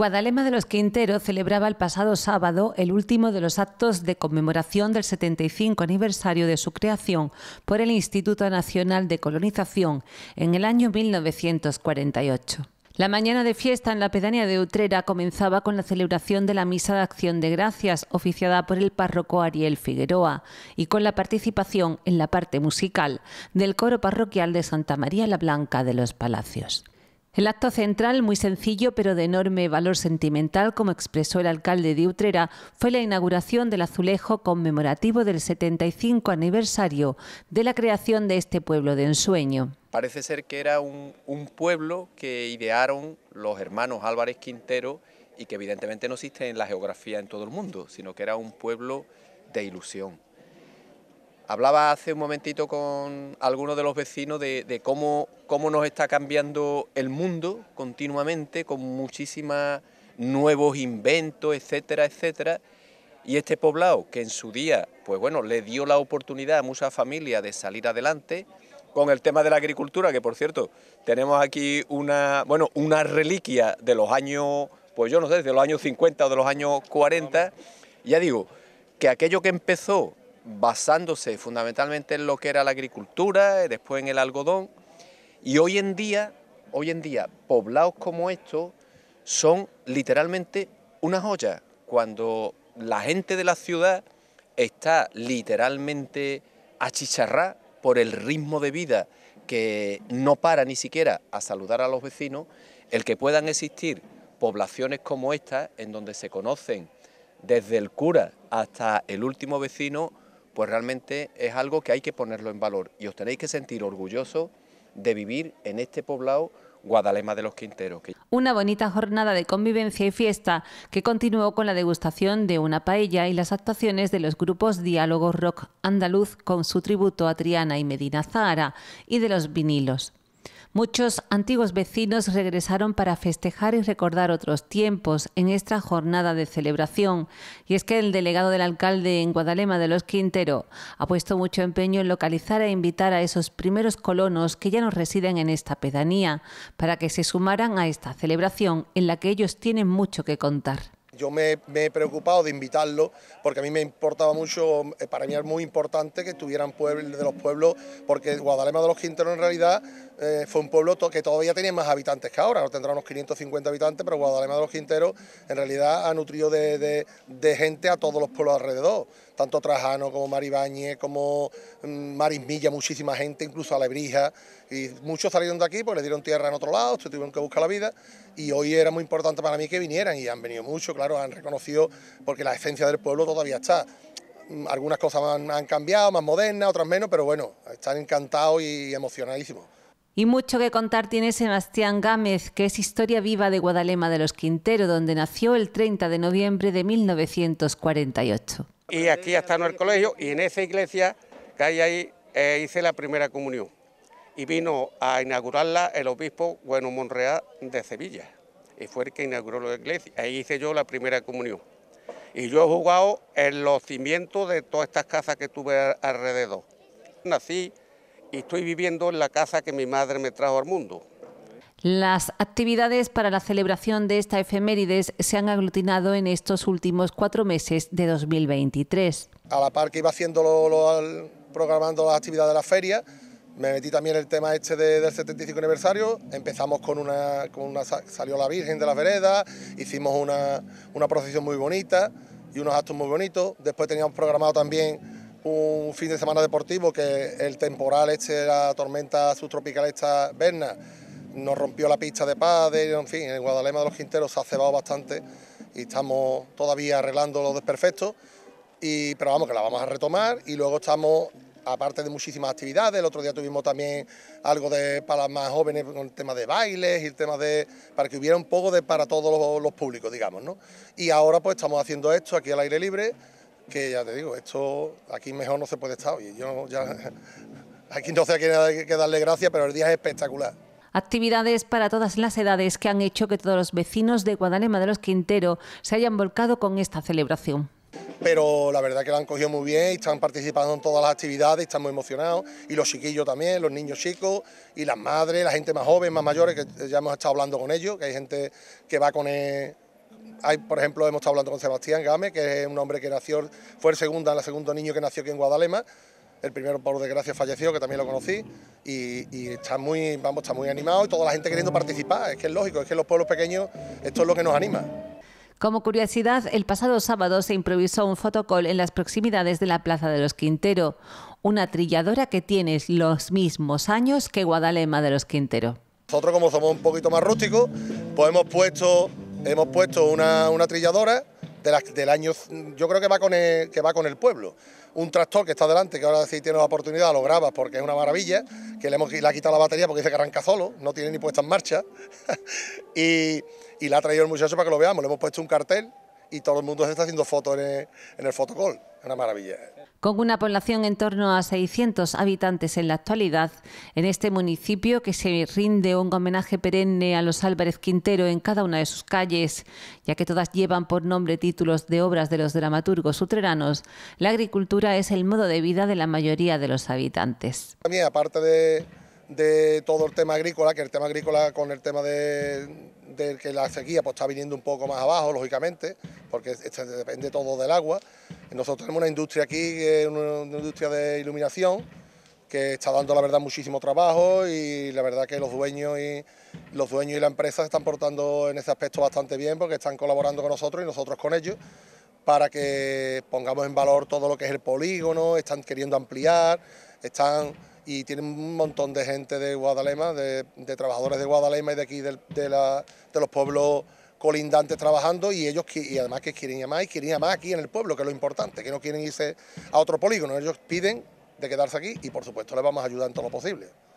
Guadalema de los Quinteros celebraba el pasado sábado el último de los actos de conmemoración del 75 aniversario de su creación por el Instituto Nacional de Colonización en el año 1948. La mañana de fiesta en la pedanía de Utrera comenzaba con la celebración de la Misa de Acción de Gracias, oficiada por el párroco Ariel Figueroa, y con la participación en la parte musical del coro parroquial de Santa María la Blanca de los Palacios. El acto central, muy sencillo pero de enorme valor sentimental, como expresó el alcalde de Utrera, fue la inauguración del azulejo conmemorativo del 75 aniversario de la creación de este pueblo de ensueño. Parece ser que era un, un pueblo que idearon los hermanos Álvarez Quintero y que evidentemente no existe en la geografía en todo el mundo, sino que era un pueblo de ilusión. Hablaba hace un momentito con algunos de los vecinos de, cómo, cómo nos está cambiando el mundo continuamente, con muchísimos nuevos inventos, etcétera, etcétera. Y este poblado, que en su día, pues bueno, le dio la oportunidad a muchas familias de salir adelante, con el tema de la agricultura, que por cierto, tenemos aquí una, bueno, una reliquia de los años, pues yo no sé, de los años 50 o de los años 40, ya digo, que aquello que empezó basándose fundamentalmente en lo que era la agricultura, eh, después en el algodón, y hoy en día, hoy en día, poblados como estos son literalmente una joya, cuando la gente de la ciudad está literalmente achicharrada por el ritmo de vida que no para ni siquiera a saludar a los vecinos, el que puedan existir poblaciones como esta, en donde se conocen desde el cura hasta el último vecino, pues realmente es algo que hay que ponerlo en valor y os tenéis que sentir orgullosos de vivir en este poblado Guadalema de los Quinteros. Una bonita jornada de convivencia y fiesta que continuó con la degustación de una paella y las actuaciones de los grupos Diálogo Rock Andaluz con su tributo a Triana y Medina Zahara y de los vinilos. Muchos antiguos vecinos regresaron para festejar y recordar otros tiempos en esta jornada de celebración. Y es que el delegado del alcalde en Guadalema de los Quintero ha puesto mucho empeño en localizar e invitar a esos primeros colonos que ya no residen en esta pedanía para que se sumaran a esta celebración en la que ellos tienen mucho que contar. Yo me, he preocupado de invitarlo porque a mí me importaba mucho, eh, para mí es muy importante que estuvieran pueblos de los pueblos, porque Guadalema de los Quinteros en realidad eh, fue un pueblo que todavía tenía más habitantes que ahora, no tendrá unos 550 habitantes, pero Guadalema de los Quinteros en realidad ha nutrido de gente a todos los pueblos alrededor tanto Trajano como Maribáñez, como mm, Marismilla, muchísima gente, incluso Alebrija, y muchos salieron de aquí porque le dieron tierra en otro lado, se tuvieron que buscar la vida, y hoy era muy importante para mí que vinieran, y han venido mucho, claro, han reconocido, porque la esencia del pueblo todavía está. Mm, algunas cosas han, cambiado, más modernas, otras menos, pero bueno, están encantados y emocionadísimos. Y mucho que contar tiene Sebastián Gámez, que es historia viva de Guadalema de los Quinteros, donde nació el 30 de noviembre de 1948 y aquí está en el colegio y en esa iglesia que hay ahí eh, hice la primera comunión y vino a inaugurarla el obispo Bueno Monreal de Sevilla y fue el que inauguró la iglesia, ahí hice yo la primera comunión y yo he jugado en los cimientos de todas estas casas que tuve alrededor. Nací y estoy viviendo en la casa que mi madre me trajo al mundo. Las actividades para la celebración de esta efemérides se han aglutinado en estos últimos cuatro meses de 2023. A la par que iba haciendo programando las actividades de la feria, me metí también el tema este del 75 aniversario. Empezamos con una, salió la Virgen de la Vereda, hicimos una, procesión muy bonita y unos actos muy bonitos. Después teníamos programado también un fin de semana deportivo que el temporal este, la tormenta subtropical esta, verna nos rompió la pista de pádel, en fin, el Guadalema de los Quinteros se ha cebado bastante y estamos todavía arreglando los desperfectos, y, pero vamos, que la vamos a retomar y luego estamos, aparte de muchísimas actividades, el otro día tuvimos también algo de para las más jóvenes con el tema de bailes y el tema de, para que hubiera un poco de para todos los, públicos, digamos, ¿no? Y ahora pues estamos haciendo esto aquí al aire libre, que ya te digo, esto aquí mejor no se puede estar, y yo ya... Aquí no sé a quién hay que darle gracias, pero el día es espectacular. Actividades para todas las edades que han hecho que todos los vecinos de Guadalema de los Quintero se hayan volcado con esta celebración. Pero la verdad que la han cogido muy bien y están participando en todas las actividades, están muy emocionados, y los chiquillos también, los niños chicos, y las madres, la gente más joven, más mayores, que ya hemos estado hablando con ellos, que hay gente que va con, el, hay, por ejemplo, hemos estado hablando con Sebastián Game, que es un hombre que nació, fue el segundo, el segundo niño que nació aquí en Guadalema, el primero de Gracia falleció, que también lo conocí, y, está muy, vamos, está muy animado y toda la gente queriendo participar, es que es lógico, es que los pueblos pequeños esto es lo que nos anima. Como curiosidad, el pasado sábado se improvisó un fotocall en las proximidades de la Plaza de los Quinteros... una trilladora que tiene los mismos años que Guadalema de los Quinteros. Nosotros, como somos un poquito más rústicos, pues hemos puesto, hemos puesto una, trilladora del año, yo creo que va con que va con el pueblo un tractor que está delante, que ahora si tiene la oportunidad lo grabas porque es una maravilla, que le, hemos, quitado la batería porque dice que arranca solo, no tiene ni puesta en marcha, y, y la ha traído el muchacho para que lo veamos, le hemos puesto un cartel y todo el mundo se está haciendo fotos en el, en el Una maravilla. Con una población en torno a 600 habitantes en la actualidad, en este municipio que se rinde un homenaje perenne a los Álvarez Quintero en cada una de sus calles, ya que todas llevan por nombre títulos de obras de los dramaturgos utreranos, la agricultura es el modo de vida de la mayoría de los habitantes. También, aparte de de todo el tema agrícola, que el tema agrícola con el tema de, que la sequía pues, está viniendo un poco más abajo, lógicamente, porque este depende todo del agua. Nosotros tenemos una industria aquí, una industria de iluminación, que está dando la verdad muchísimo trabajo y la verdad que los dueños y los dueños y la empresa se están portando en ese aspecto bastante bien porque están colaborando con nosotros y nosotros con ellos para que pongamos en valor todo lo que es el polígono, están queriendo ampliar, están y tienen un montón de gente de Guadalema, de, trabajadores de Guadalema y de aquí de, los pueblos colindantes trabajando y ellos y además que quieren llamar y quieren llamar aquí en el pueblo, que es lo importante, que no quieren irse a otro polígono, ellos piden de quedarse aquí y por supuesto les vamos a ayudar en todo lo posible.